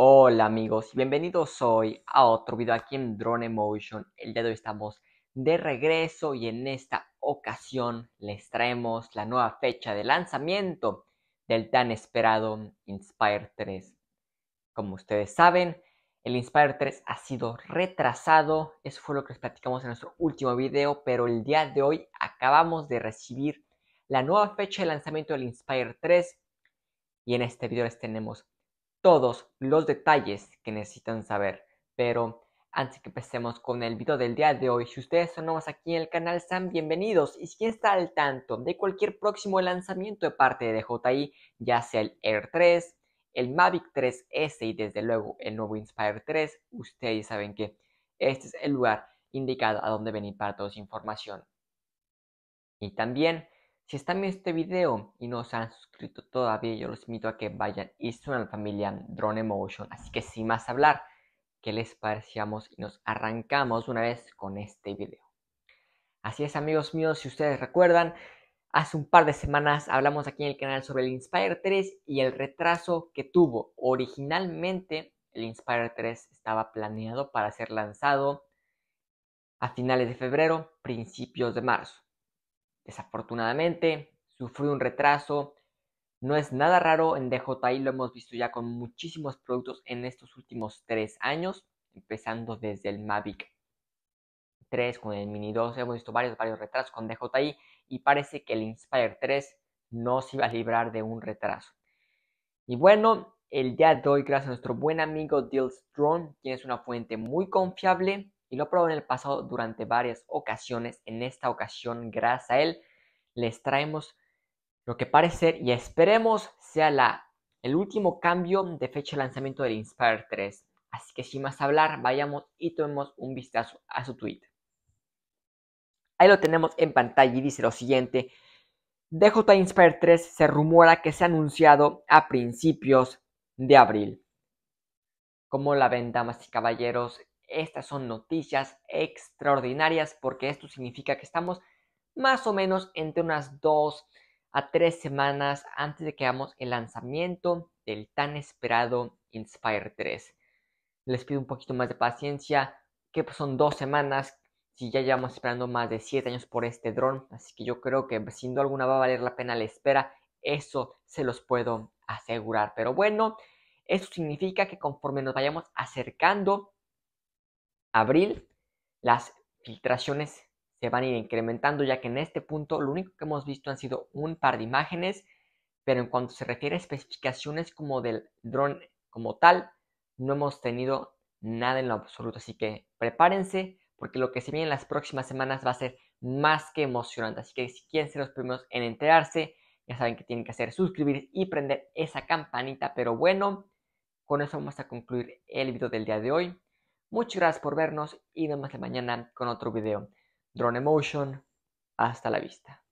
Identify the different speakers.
Speaker 1: Hola amigos y bienvenidos hoy a otro video aquí en Drone Motion. El día de hoy estamos de regreso y en esta ocasión les traemos la nueva fecha de lanzamiento del tan esperado Inspire 3. Como ustedes saben, el Inspire 3 ha sido retrasado, eso fue lo que les platicamos en nuestro último video, pero el día de hoy acabamos de recibir la nueva fecha de lanzamiento del Inspire 3 y en este video les tenemos todos los detalles que necesitan saber. Pero antes que empecemos con el video del día de hoy, si ustedes son nuevos aquí en el canal, sean bienvenidos. Y si está al tanto de cualquier próximo lanzamiento de parte de DJI, ya sea el Air 3, el Mavic 3S y desde luego el nuevo Inspire 3, ustedes saben que este es el lugar indicado a donde venir para toda su información. Y también si están viendo este video y no se han suscrito todavía, yo los invito a que vayan y suenan a la familia Drone Motion. Así que sin más hablar, ¿qué les parecíamos? Y nos arrancamos una vez con este video. Así es, amigos míos, si ustedes recuerdan, hace un par de semanas hablamos aquí en el canal sobre el Inspire 3 y el retraso que tuvo. Originalmente, el Inspire 3 estaba planeado para ser lanzado a finales de febrero, principios de marzo Desafortunadamente, sufrió un retraso. No es nada raro en DJI, lo hemos visto ya con muchísimos productos en estos últimos tres años, empezando desde el Mavic 3 con el Mini 2, hemos visto varios, varios retrasos con DJI y parece que el Inspire 3 no se iba a librar de un retraso. Y bueno, el día de hoy, gracias a nuestro buen amigo Deals Drone, quien es una fuente muy confiable, y lo probó en el pasado durante varias ocasiones. En esta ocasión, gracias a él, les traemos lo que parece y esperemos sea la, el último cambio de fecha de lanzamiento del Inspire 3. Así que sin más hablar, vayamos y tomemos un vistazo a su tweet. Ahí lo tenemos en pantalla y dice lo siguiente. DJ Inspire 3 se rumora que se ha anunciado a principios de abril. Como la ven, damas y caballeros? Estas son noticias extraordinarias porque esto significa que estamos más o menos entre unas dos a tres semanas antes de que hagamos el lanzamiento del tan esperado Inspire 3. Les pido un poquito más de paciencia, que pues son dos semanas, si ya llevamos esperando más de siete años por este dron, así que yo creo que sin duda alguna va a valer la pena la espera, eso se los puedo asegurar. Pero bueno, eso significa que conforme nos vayamos acercando abril las filtraciones se van a ir incrementando ya que en este punto lo único que hemos visto han sido un par de imágenes, pero en cuanto se refiere a especificaciones como del dron como tal, no hemos tenido nada en lo absoluto. Así que prepárense porque lo que se viene en las próximas semanas va a ser más que emocionante. Así que si quieren ser los primeros en enterarse, ya saben que tienen que hacer suscribir y prender esa campanita. Pero bueno, con eso vamos a concluir el video del día de hoy. Muchas gracias por vernos y nos vemos mañana con otro video. Drone Emotion, hasta la vista.